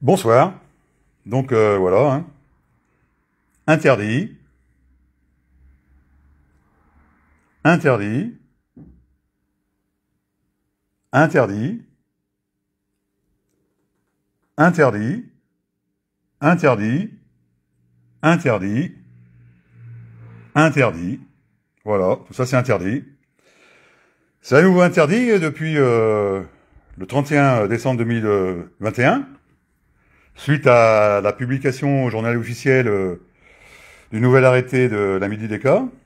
Bonsoir. Donc euh, voilà. Hein. Interdit. Interdit. Interdit. Interdit. Interdit. Interdit. Interdit. Voilà, tout ça c'est interdit. C'est à interdit depuis euh, le 31 décembre 2021. Suite à la publication au journal officiel euh, du nouvel arrêté de la Midi des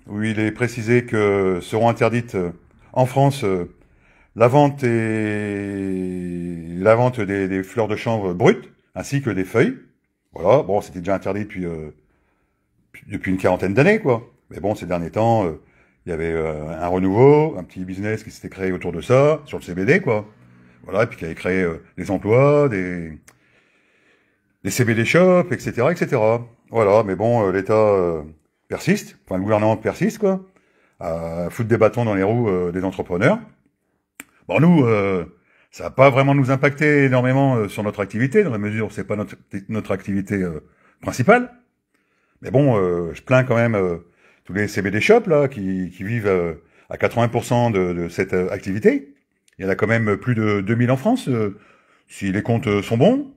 où il est précisé que seront interdites euh, en France euh, la vente et la vente des, fleurs de chanvre brutes ainsi que des feuilles. Voilà, bon, c'était déjà interdit depuis depuis une quarantaine d'années, quoi. Mais bon, ces derniers temps, il y avait un renouveau, un petit business qui s'était créé autour de ça, sur le CBD, quoi. Voilà, et puis qui avait créé des emplois, des, les CBD shops, etc., etc. Voilà, mais bon, euh, l'État euh, persiste, enfin le gouvernement persiste, quoi, à foutre des bâtons dans les roues euh, des entrepreneurs. Bon, nous, ça n'a pas vraiment nous impacté énormément sur notre activité, dans la mesure où c'est pas notre, activité principale. Mais bon, je plains quand même tous les CBD shops, là, qui, vivent à 80% de, de, cette activité. Il y en a quand même plus de 2000 en France, si les comptes sont bons.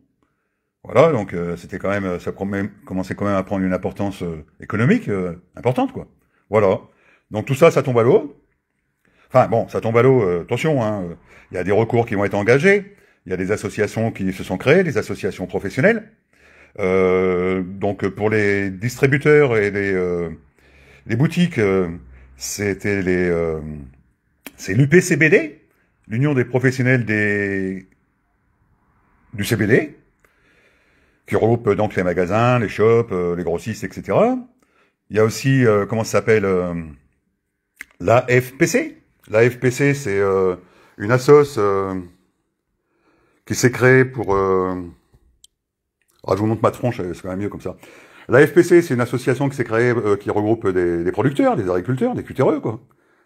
Voilà, donc euh, c'était quand même, euh, ça commençait quand même à prendre une importance euh, économique importante, quoi. Voilà. Donc tout ça, ça tombe à l'eau. Enfin bon, ça tombe à l'eau. attention, hein. Il y a des recours qui vont être engagés. Il y a des associations qui se sont créées, des associations professionnelles. donc pour les distributeurs et les, les boutiques, c'était les, c'est l'UPCBD, l'Union des professionnels des du CBD qui regroupe euh, donc les magasins, les shops, euh, les grossistes, etc. Il y a aussi, euh, comment ça s'appelle La FPC. La FPC, c'est une assoce qui s'est créée pour... Ah, je vous montre ma tronche, c'est quand même mieux comme ça. La FPC, c'est une association qui s'est créée, qui regroupe des, producteurs, des agriculteurs, des cutéreux, quoi.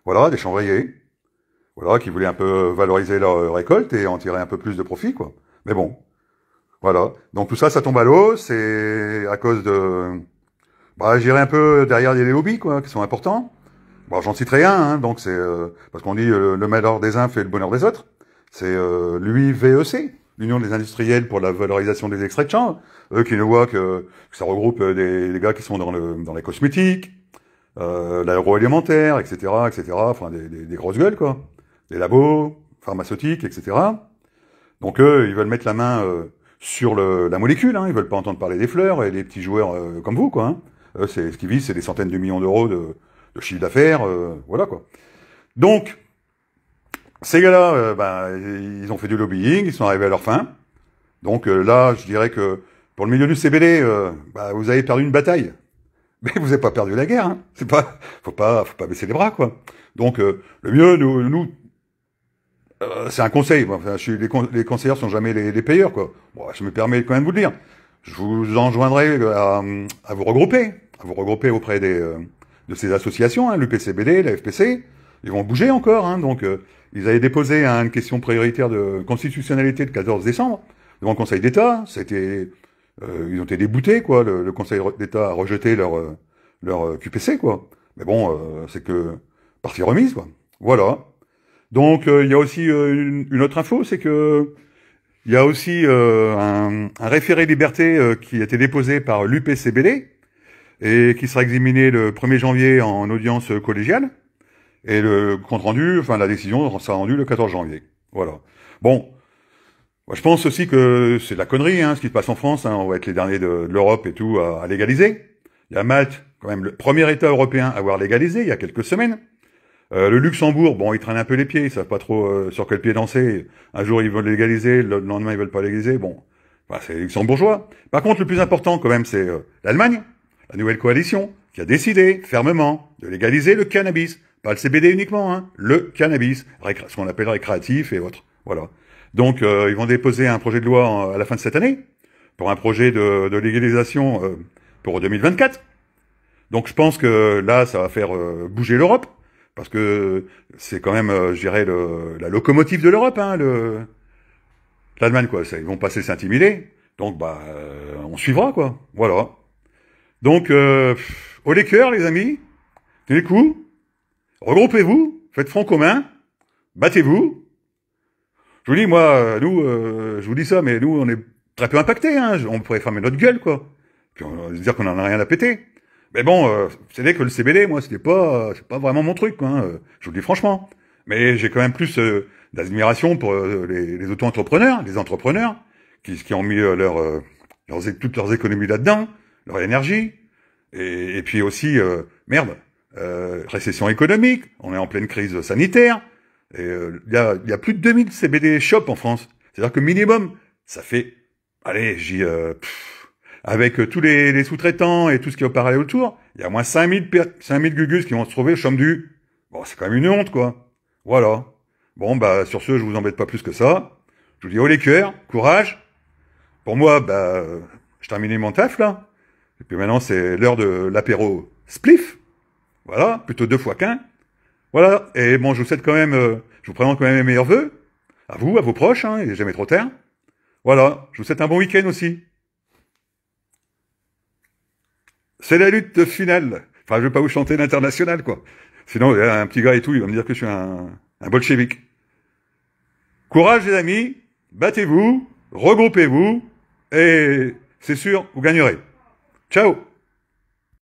Voilà, des chanvriers. Voilà, qui voulaient un peu valoriser leur récolte et en tirer un peu plus de profit, quoi. Mais bon, voilà. Donc tout ça, ça tombe à l'eau. C'est à cause de... Bah, j'irai un peu derrière les lobbies, quoi, qui sont importants. Bon, j'en citerai un, hein, donc c'est... Euh, parce qu'on dit euh, le malheur des uns fait le bonheur des autres. C'est euh, l'UIVEC, l'Union des industriels pour la valorisation des extraits de Champs. Eux qui ne voient que, ça regroupe des, des, gars qui sont dans, le, dans les cosmétiques, euh, l'agroalimentaire, etc., etc. Enfin, des, des, des grosses gueules, quoi. Des labos, pharmaceutiques, etc. Donc eux, ils veulent mettre la main euh, sur la molécule. Hein. Ils veulent pas entendre parler des fleurs et des petits joueurs euh, comme vous, quoi. Hein. Euh, c'est ce qu'ils visent, c'est des centaines de millions d'euros de, chiffre d'affaires, euh, voilà quoi. Donc ces gars-là, bah, ils ont fait du lobbying, ils sont arrivés à leur fin. Donc là, je dirais que pour le milieu du CBD, bah, vous avez perdu une bataille, mais vous n'avez pas perdu la guerre. Hein. C'est pas, faut pas, faut pas baisser les bras, quoi. Donc le mieux, nous, nous euh, c'est un conseil. Enfin, je suis, les, conseillers sont jamais les, payeurs, quoi. je me permets quand même de vous le dire. Je vous enjoindrai euh, à, vous regrouper, à vous regrouper auprès des, euh, de ces associations, hein, l'UPCBD, la FPC. Ils vont bouger encore, hein, donc ils avaient déposé une question prioritaire de constitutionnalité de 14 décembre devant le Conseil d'État. C'était, ils ont été déboutés, quoi. Le, Conseil d'État a rejeté leur leur QPC, quoi. Mais bon, c'est que partie remise, quoi. Voilà. Donc euh, il y a aussi euh, une, autre info, c'est que il y a aussi euh, un, un, référé liberté qui a été déposé par l'UPCBD et qui sera examiné le 1er janvier en audience collégiale. Et le compte rendu, enfin la décision sera rendue le 14 janvier. Voilà. Bon, je pense aussi que c'est de la connerie, hein, ce qui se passe en France. Hein. on va être les derniers de, l'Europe et tout à, légaliser. Il y a Malte, quand même le premier État européen à avoir légalisé il y a quelques semaines. Euh, le Luxembourg, bon, ils traînent un peu les pieds, ils savent pas trop euh, sur quel pied danser. Un jour, ils veulent légaliser, le lendemain, ils veulent pas légaliser. Bon, bah, c'est les luxembourgeois. Par contre, le plus important, quand même, c'est euh, l'Allemagne, la nouvelle coalition, qui a décidé fermement de légaliser le cannabis. Pas le CBD uniquement, hein, le cannabis, ce qu'on appelle récréatif et autres. Voilà. Donc, ils vont déposer un projet de loi à la fin de cette année pour un projet de, de légalisation pour 2024. Donc, je pense que là, ça va faire bouger l'Europe parce que c'est quand même, euh, je dirais, la locomotive de l'Europe, hein, le, l'Allemagne, quoi. Ils vont passer s'intimider, donc bah, euh, on suivra, quoi. Voilà. Donc, euh, au les cœurs, les amis, tenez le coup, regroupez-vous, faites front commun, battez-vous. Je vous dis, moi, euh, nous, je vous dis ça, mais nous, on est très peu impactés, hein. on pourrait fermer notre gueule, quoi. Puis on va dire qu'on en a rien à péter. Mais bon, euh, c'est vrai que le CBD, moi, c'était pas, euh, c'est pas vraiment mon truc, hein, euh, je vous le dis franchement. Mais j'ai quand même plus d'admiration pour les, les auto-entrepreneurs, les entrepreneurs, qui, qui ont mis leur, leurs, toutes leurs économies là-dedans, leur énergie, et, et puis aussi, merde, récession économique, on est en pleine crise sanitaire, et il y, a, y a plus de 2000 CBD shops en France. C'est-à-dire que minimum, ça fait, allez, j'y avec euh, tous les, sous-traitants et tout ce qui est au parallèle autour, il y a moins 5000, 5000 gugus qui vont se trouver au chôme du. Bon, c'est quand même une honte, quoi. Voilà. Bon, bah, sur ce, je vous embête pas plus que ça. Je vous dis, haut les cœurs, courage. Pour moi, bah, je terminais mon taf, là. Et puis maintenant, c'est l'heure de l'apéro spliff. Voilà, plutôt deux fois qu'un. Voilà, et bon, je vous souhaite quand même, euh, je vous présente quand même mes meilleurs voeux. À vous, à vos proches, hein, il n'est jamais trop tard. Voilà, je vous souhaite un bon week-end aussi. C'est la lutte finale. Enfin, je vais pas vous chanter l'international, quoi. Sinon, il un petit gars et tout, il va me dire que je suis un, un bolchevique. Courage, les amis. Battez-vous. Regroupez-vous. Et c'est sûr, vous gagnerez. Ciao